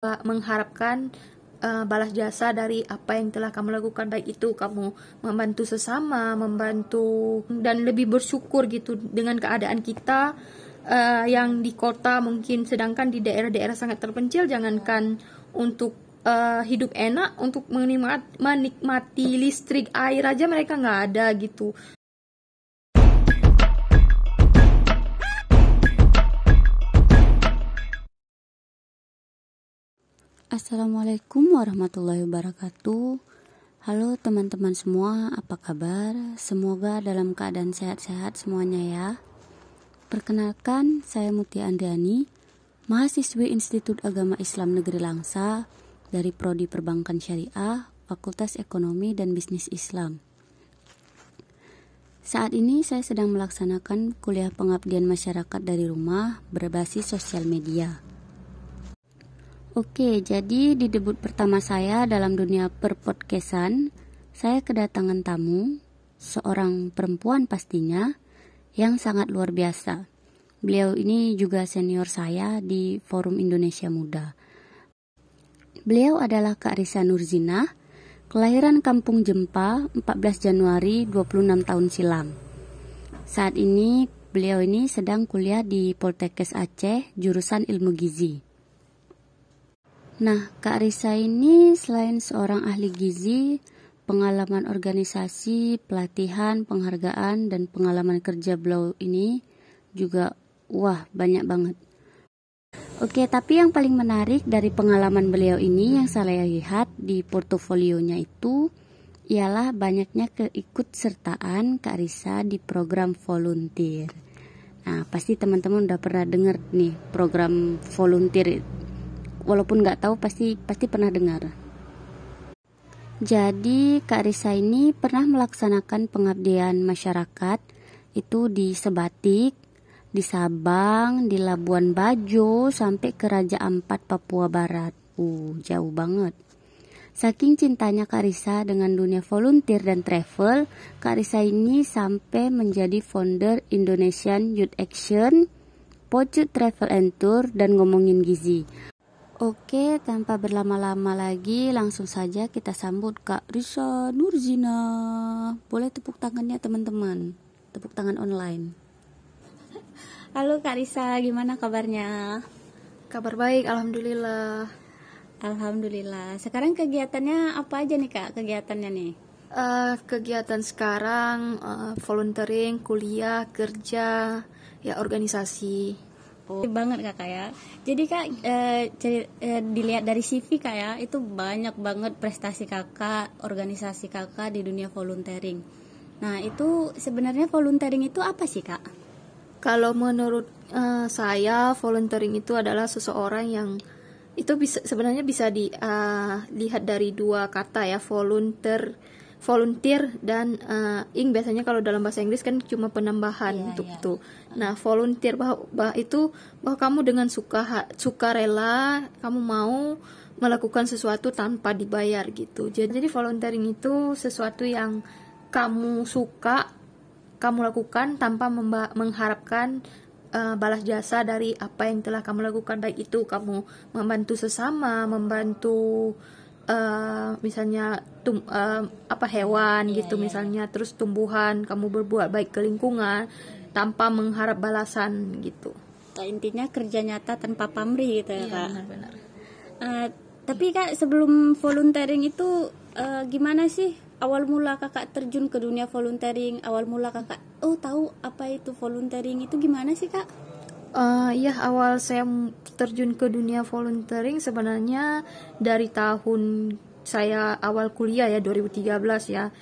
mengharapkan uh, balas jasa dari apa yang telah kamu lakukan baik itu kamu membantu sesama membantu dan lebih bersyukur gitu dengan keadaan kita uh, yang di kota mungkin sedangkan di daerah-daerah sangat terpencil jangankan untuk uh, hidup enak untuk menikmati, listrik air aja mereka nggak ada gitu Assalamualaikum warahmatullahi wabarakatuh. Halo teman-teman semua, apa kabar? Semoga dalam keadaan sehat-sehat semuanya ya. Perkenalkan, saya Mutia Andiani, mahasiswi Institut Agama Islam Negeri Langsa dari Prodi Perbankan Syariah, Fakultas Ekonomi dan Bisnis Islam. Saat ini saya sedang melaksanakan kuliah pengabdian masyarakat dari rumah berbasis sosial media. Oke, jadi di debut pertama saya dalam dunia perpodcastan, saya kedatangan tamu, seorang perempuan pastinya, yang sangat luar biasa. Beliau ini juga senior saya di Forum Indonesia Muda. Beliau adalah Kak Risa Nurzina, kelahiran Kampung Jempa 14 Januari 26 tahun silam. Saat ini beliau ini sedang kuliah di Poltekkes Aceh jurusan Ilmu Gizi. Nah, Kak Risa ini selain seorang ahli gizi, pengalaman organisasi, pelatihan, penghargaan, dan pengalaman kerja beliau ini juga wah banyak banget. Oke, tapi yang paling menarik dari pengalaman beliau ini yang saya lihat di portofolionya itu ialah banyaknya keikutsertaan Kak Risa di program volunteer. Nah, pasti teman-teman udah pernah dengar nih program volunteer walaupun nggak tahu pasti pasti pernah dengar. Jadi Kak Risa ini pernah melaksanakan pengabdian masyarakat itu di Sebatik, di Sabang, di Labuan Bajo sampai ke Raja Ampat Papua Barat. Uh, jauh banget. Saking cintanya Kak Risa dengan dunia volunteer dan travel, Kak Risa ini sampai menjadi founder Indonesian Youth Action, Pocut Travel and Tour, dan Ngomongin Gizi. Oke, tanpa berlama-lama lagi, langsung saja kita sambut Kak Risa Nurzina. Boleh tepuk tangannya teman-teman, tepuk tangan online. Halo Kak Risa, gimana kabarnya? Kabar baik, Alhamdulillah. Alhamdulillah. Sekarang kegiatannya apa aja nih Kak, kegiatannya nih? Uh, kegiatan sekarang, uh, volunteering, kuliah, kerja, ya organisasi aku gitu. banget kak ya jadi kak e, jadi, e, dilihat dari CV kak ya itu banyak banget prestasi kakak organisasi kakak di dunia volunteering nah itu sebenarnya volunteering itu apa sih kak kalau menurut e, saya volunteering itu adalah seseorang yang itu bisa sebenarnya bisa dilihat eh, uh, dari dua kata ya volunteer volunteer dan uh, ing biasanya kalau dalam bahasa Inggris kan cuma penambahan yeah, untuk yeah. itu. Nah, volunteer bah, bah itu bahwa kamu dengan suka ha, suka rela kamu mau melakukan sesuatu tanpa dibayar gitu. Jadi volunteering itu sesuatu yang kamu suka kamu lakukan tanpa mengharapkan uh, balas jasa dari apa yang telah kamu lakukan baik itu kamu membantu sesama, membantu Eh, misalnya tum, uh, apa hewan yeah, gitu yeah. Iya. misalnya terus tumbuhan kamu berbuat baik ke lingkungan tanpa mengharap balasan gitu nah, intinya kerja nyata tanpa pamrih gitu ya yeah, kak benar uh, eh, tapi kak sebelum volunteering itu uh, gimana sih awal mula kakak terjun ke dunia volunteering awal mula kakak oh tahu apa itu volunteering itu gimana sih kak Uh, ya awal saya terjun ke dunia volunteering sebenarnya dari tahun saya awal kuliah ya 2013 ya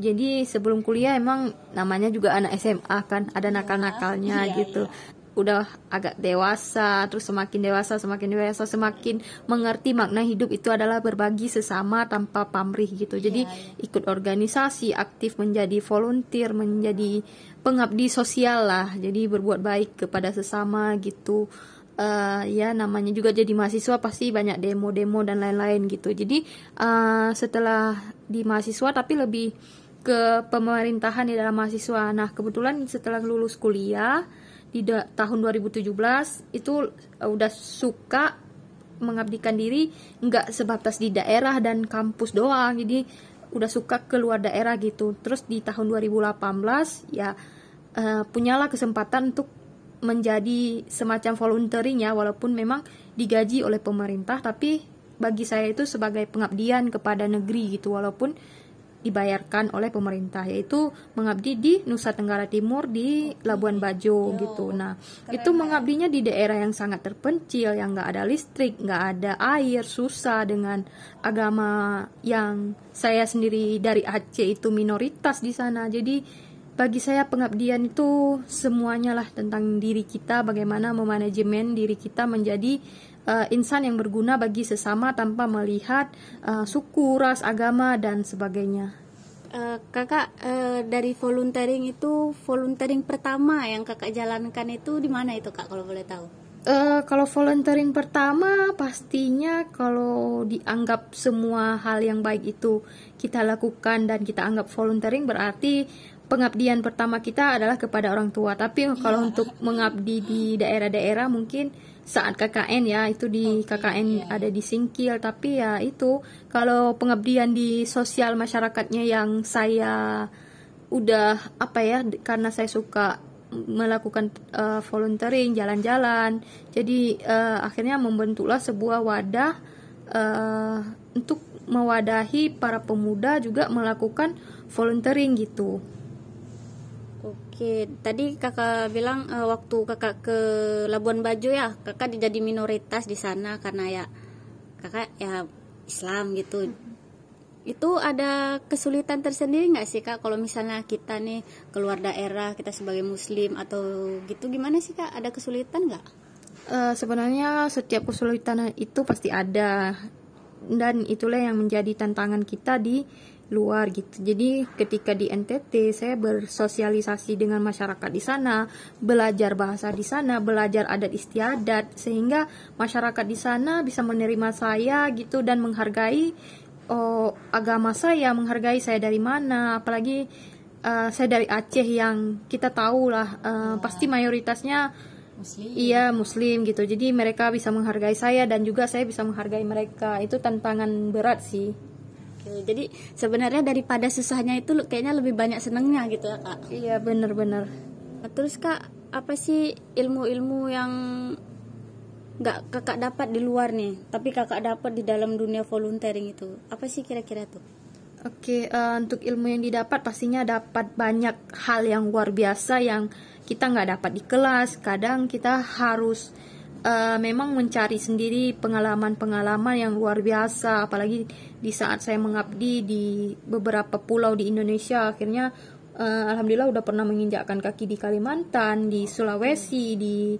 jadi sebelum kuliah emang namanya juga anak SMA kan ada iya, nakal-nakalnya ya, gitu ya udah agak dewasa terus semakin dewasa semakin dewasa semakin mengerti makna hidup itu adalah berbagi sesama tanpa pamrih gitu jadi iya, iya. ikut organisasi aktif menjadi volunteer menjadi pengabdi sosial lah jadi berbuat baik kepada sesama gitu uh, ya namanya juga jadi mahasiswa pasti banyak demo-demo dan lain-lain gitu jadi uh, setelah di mahasiswa tapi lebih ke pemerintahan di dalam mahasiswa nah kebetulan setelah lulus kuliah di tahun 2017 itu uh, udah suka mengabdikan diri nggak sebatas di daerah dan kampus doang jadi udah suka keluar daerah gitu terus di tahun 2018 ya uh, punyalah kesempatan untuk menjadi semacam volunteering ya walaupun memang digaji oleh pemerintah tapi bagi saya itu sebagai pengabdian kepada negeri gitu walaupun dibayarkan oleh pemerintah yaitu mengabdi di Nusa Tenggara Timur di Labuan Bajo Yo. Iya. gitu. Nah keren. itu ya. mengabdinya di daerah yang sangat terpencil yang nggak ada listrik, nggak ada air, susah dengan agama yang saya sendiri dari Aceh itu minoritas di sana. Jadi bagi saya pengabdian itu semuanya lah tentang diri kita, bagaimana memanajemen diri kita menjadi uh, insan yang berguna bagi sesama tanpa melihat uh, suku, ras, agama dan sebagainya. Uh, kakak uh, dari volunteering itu volunteering pertama yang kakak jalankan itu di mana itu kak kalau boleh tahu? Uh, kalau volunteering pertama pastinya kalau dianggap semua hal yang baik itu kita lakukan dan kita anggap volunteering berarti pengabdian pertama kita adalah kepada orang tua. Tapi iya. kalau yeah. untuk mengabdi di daerah-daerah mungkin saat KKN ya itu di okay, KKN iya, iya. ada di Singkil tapi ya itu kalau pengabdian di sosial masyarakatnya yang saya udah apa ya karena saya suka melakukan uh, volunteering jalan-jalan jadi uh, akhirnya membentuklah sebuah wadah uh, untuk mewadahi para pemuda juga melakukan volunteering gitu Oke, tadi kakak bilang uh, waktu kakak ke Labuan Bajo ya, kakak dijadi minoritas di sana karena ya kakak ya Islam gitu. Itu ada kesulitan tersendiri nggak sih kak? Kalau misalnya kita nih keluar daerah, kita sebagai Muslim atau gitu, gimana sih kak? Ada kesulitan nggak? Uh, sebenarnya setiap kesulitan itu pasti ada dan itulah yang menjadi tantangan kita di luar gitu. Jadi ketika di NTT saya bersosialisasi dengan masyarakat di sana, belajar bahasa di sana, belajar adat istiadat sehingga masyarakat di sana bisa menerima saya gitu dan menghargai oh, agama saya, menghargai saya dari mana, apalagi uh, saya dari Aceh yang kita tahu lah uh, ya. pasti mayoritasnya Muslim. Iya Muslim gitu, jadi mereka bisa menghargai saya dan juga saya bisa menghargai mereka. Itu tantangan berat sih gitu jadi sebenarnya daripada susahnya itu kayaknya lebih banyak senengnya gitu ya kak iya bener-bener nah, terus kak apa sih ilmu-ilmu yang nggak kakak dapat di luar nih tapi kakak dapat di dalam dunia volunteering itu apa sih kira-kira tuh Oke, uh, untuk ilmu yang didapat pastinya dapat banyak hal yang luar biasa yang kita nggak dapat di kelas. Kadang kita harus uh, memang mencari sendiri pengalaman-pengalaman yang luar biasa apalagi di saat saya mengabdi di beberapa pulau di Indonesia akhirnya uh, alhamdulillah udah pernah menginjakkan kaki di Kalimantan di Sulawesi di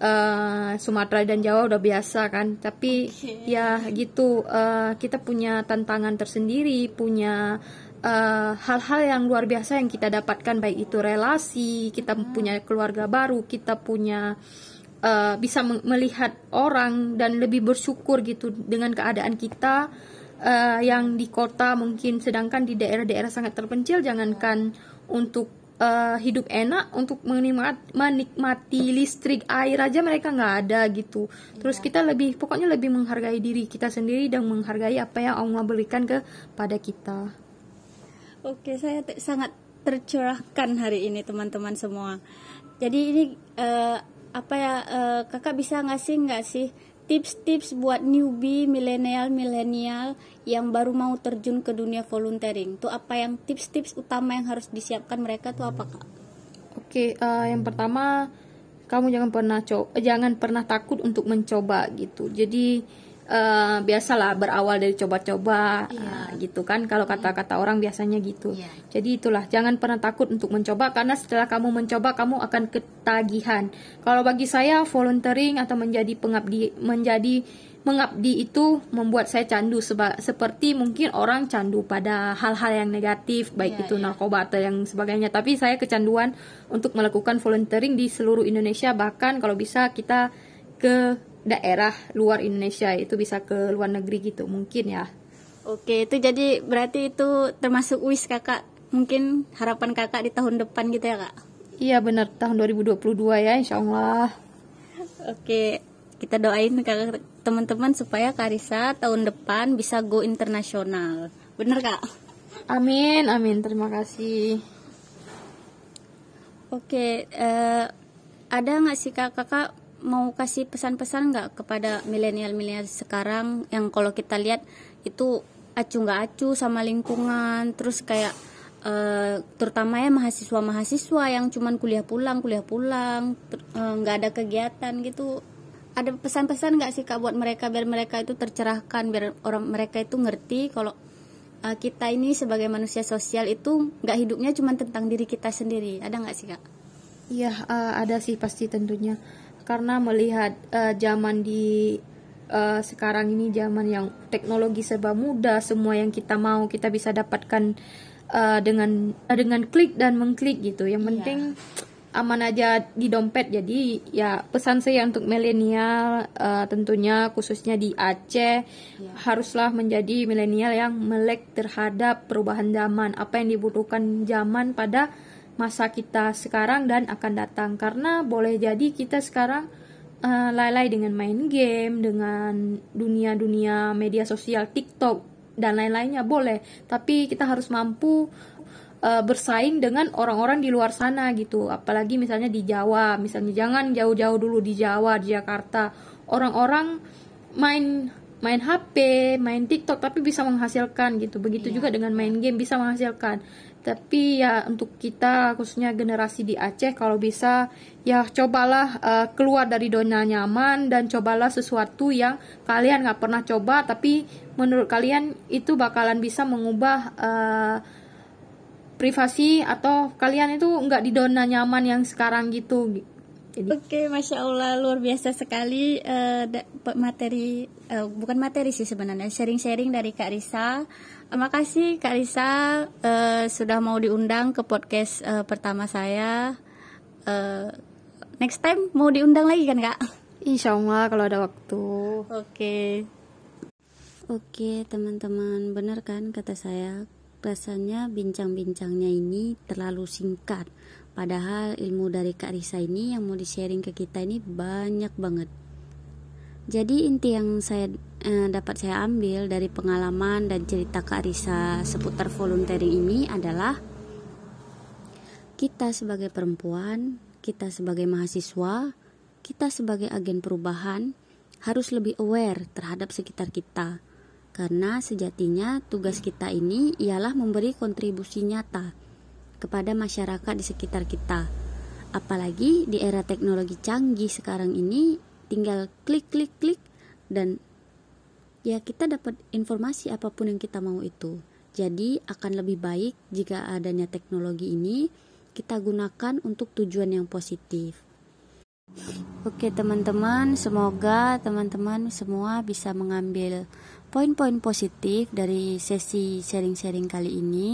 uh, Sumatera dan Jawa udah biasa kan tapi okay. ya gitu uh, kita punya tantangan tersendiri punya hal-hal uh, yang luar biasa yang kita dapatkan baik itu relasi kita punya keluarga baru kita punya uh, uh, bisa melihat orang dan lebih bersyukur gitu dengan keadaan kita uh, yang di kota mungkin sedangkan di daerah-daerah sangat terpencil jangankan untuk uh, hidup enak untuk menikmati, menikmati listrik air aja mereka nggak ada gitu terus iya. kita lebih pokoknya lebih menghargai diri kita sendiri dan menghargai apa yang Allah berikan kepada kita oke saya sangat tercerahkan hari ini teman-teman semua jadi ini uh, apa ya uh, kakak bisa ngasih nggak sih tips-tips buat newbie milenial milenial yang baru mau terjun ke dunia volunteering tuh apa yang tips-tips utama yang harus disiapkan mereka tuh apa kak? Oke okay, uh, eh, yang pertama kamu jangan pernah jangan pernah takut untuk mencoba gitu jadi uh, biasalah berawal dari coba-coba yeah. Iya. uh, gitu kan kalau iya. kata-kata orang biasanya gitu yeah. jadi itulah jangan pernah takut untuk mencoba karena setelah kamu mencoba kamu akan ketagihan kalau bagi saya volunteering atau menjadi pengabdi menjadi mengabdi itu membuat saya candu seba seperti mungkin orang candu pada hal-hal yang negatif baik yeah, itu yeah. narkoba atau yang sebagainya tapi saya kecanduan untuk melakukan volunteering di seluruh Indonesia bahkan kalau bisa kita ke daerah luar Indonesia itu bisa ke luar negeri gitu mungkin ya oke itu jadi berarti itu termasuk wis kakak mungkin harapan kakak di tahun depan gitu ya kak iya benar tahun 2022 ya insya Allah oke kita doain kakak teman-teman supaya Karisa tahun depan bisa go internasional bener kak amin amin terima kasih oke uh, ada nggak sih kak kakak mau kasih pesan-pesan nggak kepada milenial-milenial sekarang yang kalau kita lihat itu acu nggak acu sama lingkungan terus kayak uh, terutama ya mahasiswa-mahasiswa yang cuman kuliah pulang kuliah pulang eh, nggak uh, ada kegiatan gitu ada pesan-pesan nggak -pesan sih kak buat mereka biar mereka itu tercerahkan biar orang mereka itu ngerti kalau uh, kita ini sebagai manusia sosial itu nggak hidupnya cuman tentang diri kita sendiri ada nggak sih kak? Iya uh, ada sih pasti tentunya karena melihat uh, zaman di uh, sekarang ini zaman yang teknologi serba mudah, semua yang kita mau kita bisa dapatkan uh, dengan uh, dengan klik dan mengklik gitu. Yang iya. penting yeah aman aja di dompet jadi ya pesan saya untuk milenial uh, tentunya khususnya di Aceh yeah. haruslah menjadi milenial yang melek terhadap perubahan zaman apa yang dibutuhkan zaman pada masa kita sekarang dan akan datang karena boleh jadi kita sekarang uh, lalai dengan main game dengan dunia-dunia media sosial TikTok dan lain-lainnya boleh tapi kita harus mampu uh, bersaing dengan orang-orang di luar sana gitu apalagi misalnya di Jawa misalnya jangan jauh-jauh dulu di Jawa di Jakarta orang-orang main main HP main TikTok tapi bisa menghasilkan gitu begitu iya. juga dengan main game bisa menghasilkan tapi ya untuk kita khususnya generasi di Aceh kalau bisa ya cobalah uh, keluar dari dona nyaman dan cobalah sesuatu yang kalian nggak pernah coba tapi menurut kalian itu bakalan bisa mengubah uh, privasi atau kalian itu nggak di dona nyaman yang sekarang gitu Oke, masya Allah luar biasa sekali uh, materi uh, bukan materi sih sebenarnya sharing-sharing dari Kak Risa. Terima eh, kasih Kak Risa uh, sudah mau diundang ke podcast uh, pertama saya. Uh, next time mau diundang lagi kan Kak? Insya Allah kalau ada waktu. Oke. Oke teman-teman benar kan kata saya rasanya bincang-bincangnya ini terlalu singkat Padahal ilmu dari Kak Risa ini yang mau di-sharing ke kita ini banyak banget. Jadi inti yang saya eh, dapat saya ambil dari pengalaman dan cerita Kak Risa seputar volunteering ini adalah kita sebagai perempuan, kita sebagai mahasiswa, kita sebagai agen perubahan harus lebih aware terhadap sekitar kita. Karena sejatinya tugas kita ini ialah memberi kontribusi nyata kepada masyarakat di sekitar kita. Apalagi di era teknologi canggih sekarang ini, tinggal klik klik klik dan ya kita dapat informasi apapun yang kita mau itu. Jadi akan lebih baik jika adanya teknologi ini kita gunakan untuk tujuan yang positif. Oke teman-teman, semoga teman-teman semua bisa mengambil poin-poin positif dari sesi sharing-sharing kali ini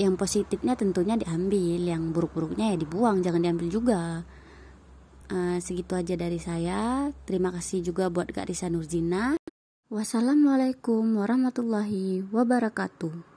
yang positifnya tentunya diambil yang buruk-buruknya ya dibuang jangan diambil juga uh, segitu aja dari saya terima kasih juga buat Kak Risa Nurzina wassalamualaikum warahmatullahi wabarakatuh